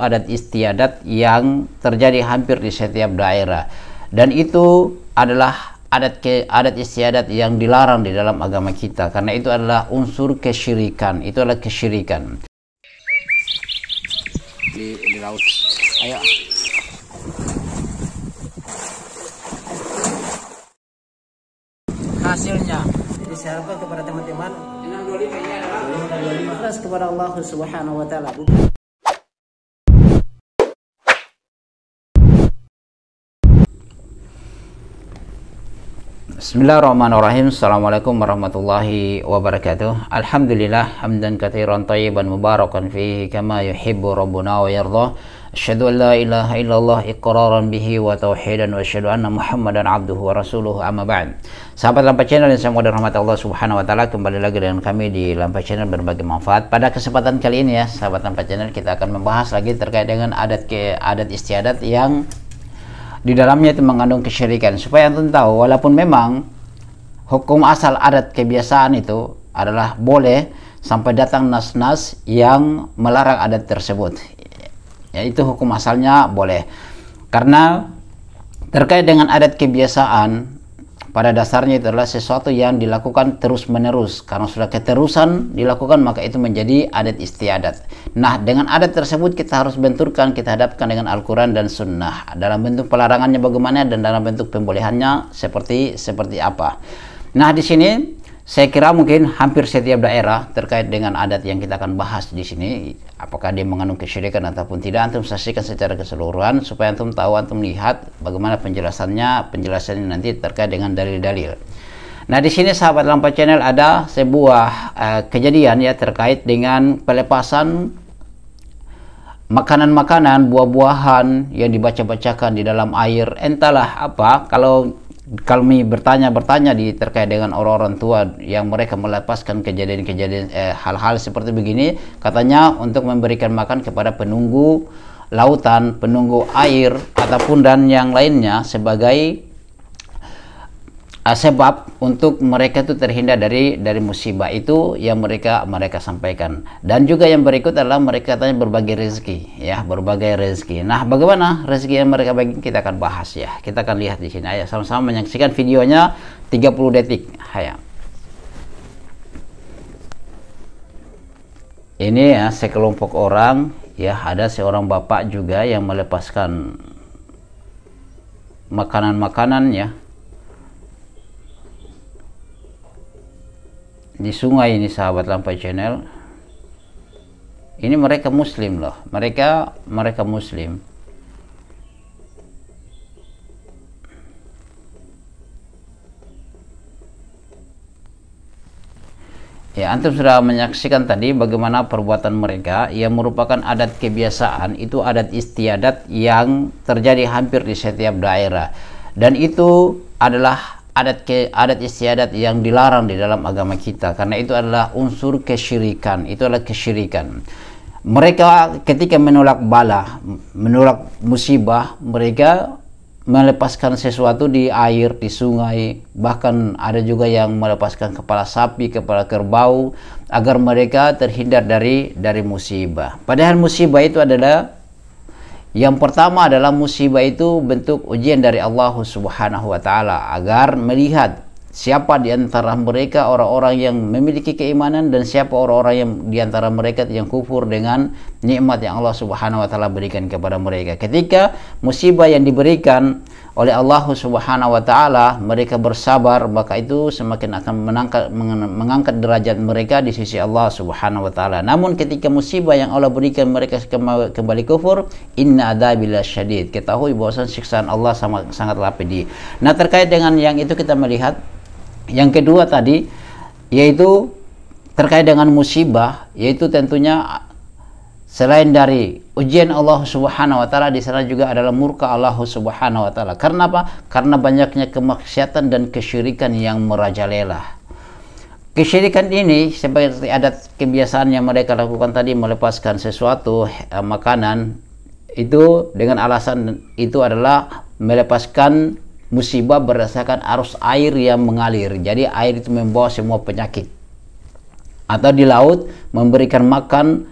adat istiadat yang terjadi hampir di setiap daerah dan itu adalah adat ke, adat istiadat yang dilarang di dalam agama kita karena itu adalah unsur kesyirikan itu adalah kesyirikan di, di laut ayo hasilnya diserahkan kepada teman-teman 25 kepada Allah Subhanahu wa taala Bismillahirrahmanirrahim. Assalamualaikum warahmatullahi wabarakatuh. Alhamdulillah hamdan katsiran tayyiban mubarakan fihi kama yuhibbu rabbuna wa yarda. Asyhadu an la ilaha illallah iqraran bihi wa tauhidan wa asyhadu anna Muhammadan abduhu wa rasuluhu amma ba'd. Sahabat Lampa Channel yang semoga dirahmati Allah Subhanahu wa taala kembali lagi dengan kami di Lampa Channel berbagi manfaat. Pada kesempatan kali ini ya, sahabat Lampa Channel kita akan membahas lagi terkait dengan adat ke adat istiadat yang di dalamnya itu mengandung kesyirikan supaya antum tahu walaupun memang hukum asal adat kebiasaan itu adalah boleh sampai datang nas-nas yang melarang adat tersebut yaitu hukum asalnya boleh karena terkait dengan adat kebiasaan pada dasarnya itu adalah sesuatu yang dilakukan terus-menerus. Karena sudah keterusan dilakukan, maka itu menjadi adat istiadat. Nah, dengan adat tersebut kita harus benturkan, kita hadapkan dengan Al-Quran dan Sunnah. Dalam bentuk pelarangannya bagaimana dan dalam bentuk pembolehannya seperti seperti apa. Nah, di sini saya kira mungkin hampir setiap daerah terkait dengan adat yang kita akan bahas di sini, apakah dia mengandung kesyirikan ataupun tidak, antum saksikan secara keseluruhan supaya antum tahu, antum lihat bagaimana penjelasannya, penjelasannya nanti terkait dengan dalil-dalil. Nah, di sini sahabat Lampa Channel ada sebuah uh, kejadian ya terkait dengan pelepasan makanan-makanan, buah-buahan yang dibaca-bacakan di dalam air, entahlah apa. Kalau kami bertanya-bertanya di terkait dengan orang-orang tua yang mereka melepaskan kejadian-kejadian eh, hal-hal seperti begini katanya untuk memberikan makan kepada penunggu lautan, penunggu air ataupun dan yang lainnya sebagai Ah, sebab untuk mereka itu terhindar dari dari musibah itu yang mereka mereka sampaikan dan juga yang berikut adalah mereka tanya berbagai rezeki ya berbagai rezeki nah bagaimana rezeki yang mereka bagi kita akan bahas ya kita akan lihat di sini ya sama-sama menyaksikan videonya 30 detik ayo ini ya sekelompok orang ya ada seorang bapak juga yang melepaskan makanan-makanan ya di sungai ini sahabat lampai channel ini mereka muslim loh mereka mereka muslim Ya, antum sudah menyaksikan tadi bagaimana perbuatan mereka yang merupakan adat kebiasaan, itu adat istiadat yang terjadi hampir di setiap daerah. Dan itu adalah adat ke adat istiadat ya, yang dilarang di dalam agama kita karena itu adalah unsur kesyirikan itu adalah kesyirikan mereka ketika menolak bala menolak musibah mereka melepaskan sesuatu di air di sungai bahkan ada juga yang melepaskan kepala sapi kepala kerbau agar mereka terhindar dari dari musibah padahal musibah itu adalah yang pertama adalah musibah itu bentuk ujian dari Allah Subhanahu wa taala agar melihat siapa di antara mereka orang-orang yang memiliki keimanan dan siapa orang-orang yang di antara mereka yang kufur dengan nikmat yang Allah Subhanahu wa taala berikan kepada mereka. Ketika musibah yang diberikan oleh Allah Subhanahu wa taala mereka bersabar maka itu semakin akan menangkat, mengangkat derajat mereka di sisi Allah Subhanahu wa taala namun ketika musibah yang Allah berikan mereka kembali kufur inna adzabilah syadid ketahui bahwa siksaan Allah sangat sangatlah pedih nah terkait dengan yang itu kita melihat yang kedua tadi yaitu terkait dengan musibah yaitu tentunya selain dari ujian Allah Subhanahu wa taala di sana juga adalah murka Allah Subhanahu wa taala. Karena apa? Karena banyaknya kemaksiatan dan kesyirikan yang merajalela. Kesyirikan ini seperti adat kebiasaan yang mereka lakukan tadi melepaskan sesuatu eh, makanan itu dengan alasan itu adalah melepaskan musibah berdasarkan arus air yang mengalir. Jadi air itu membawa semua penyakit. Atau di laut memberikan makan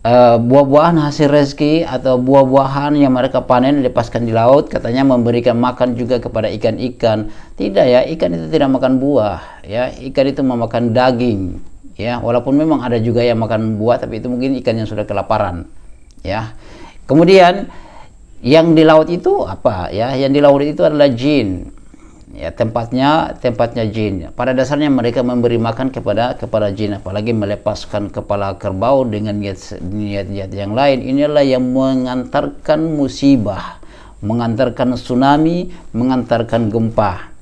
Eh, buah-buahan hasil rezeki atau buah-buahan yang mereka panen dilepaskan di laut katanya memberikan makan juga kepada ikan-ikan tidak ya ikan itu tidak makan buah ya ikan itu memakan daging ya walaupun memang ada juga yang makan buah tapi itu mungkin ikan yang sudah kelaparan ya kemudian yang di laut itu apa ya yang di laut itu adalah jin ya tempatnya tempatnya jin pada dasarnya mereka memberi makan kepada kepada jin apalagi melepaskan kepala kerbau dengan niat niat, yang lain inilah yang mengantarkan musibah mengantarkan tsunami mengantarkan gempa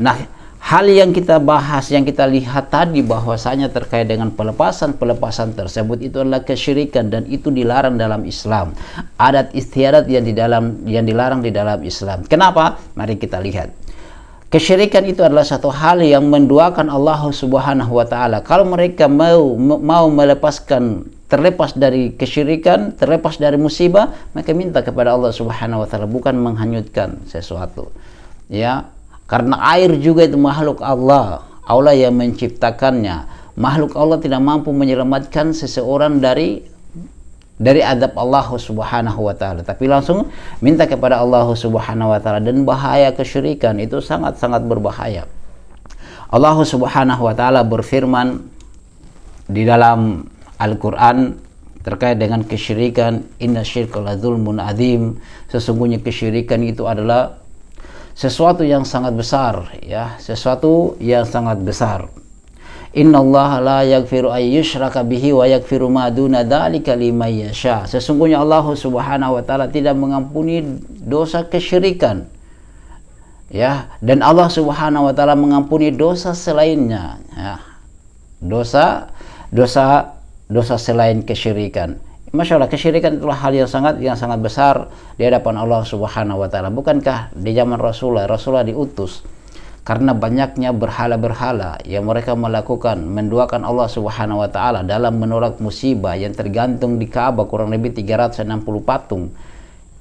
nah hal yang kita bahas yang kita lihat tadi bahwasanya terkait dengan pelepasan pelepasan tersebut itu adalah kesyirikan dan itu dilarang dalam Islam adat istiadat yang di dalam yang dilarang di dalam Islam kenapa mari kita lihat Kesyirikan itu adalah satu hal yang menduakan Allah Subhanahu wa taala. Kalau mereka mau mau melepaskan terlepas dari kesyirikan, terlepas dari musibah, mereka minta kepada Allah Subhanahu wa taala bukan menghanyutkan sesuatu. Ya, karena air juga itu makhluk Allah. Allah yang menciptakannya. Makhluk Allah tidak mampu menyelamatkan seseorang dari dari adab Allah Subhanahu wa taala tapi langsung minta kepada Allah Subhanahu wa taala dan bahaya kesyirikan itu sangat-sangat berbahaya Allah Subhanahu wa taala berfirman di dalam Al-Qur'an terkait dengan kesyirikan inna syirka zulmun sesungguhnya kesyirikan itu adalah sesuatu yang sangat besar ya sesuatu yang sangat besar Inna Allah la yaghfiru ayyushraka bihi wa yaghfiru ma duna dzalika yasha. Sesungguhnya Allah Subhanahu wa taala tidak mengampuni dosa kesyirikan. Ya, dan Allah Subhanahu wa taala mengampuni dosa selainnya. Ya. Dosa dosa dosa selain kesyirikan. Masya Allah, kesyirikan itulah hal yang sangat yang sangat besar di hadapan Allah Subhanahu wa taala. Bukankah di zaman Rasulullah, Rasulullah diutus karena banyaknya berhala-berhala yang mereka melakukan menduakan Allah Subhanahu wa taala dalam menolak musibah yang tergantung di Ka'bah kurang lebih 360 patung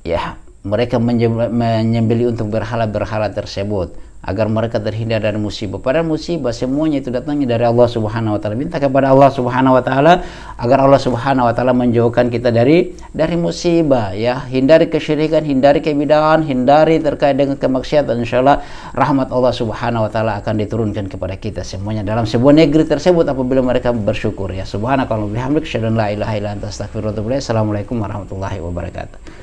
ya mereka menyembeli untuk berhala-berhala tersebut agar mereka terhindar dari musibah. Pada musibah semuanya itu datangnya dari Allah Subhanahu wa taala. Minta kepada Allah Subhanahu wa taala agar Allah Subhanahu wa taala menjauhkan kita dari dari musibah ya. Hindari kesyirikan, hindari kebidaan, hindari terkait dengan kemaksiatan. Insyaallah rahmat Allah Subhanahu wa taala akan diturunkan kepada kita semuanya dalam sebuah negeri tersebut apabila mereka bersyukur ya. Subhanakallahumma bihamdika asyhadu an la ilaha illa anta astaghfiruka wa atubu ilaik. Assalamualaikum warahmatullahi wabarakatuh.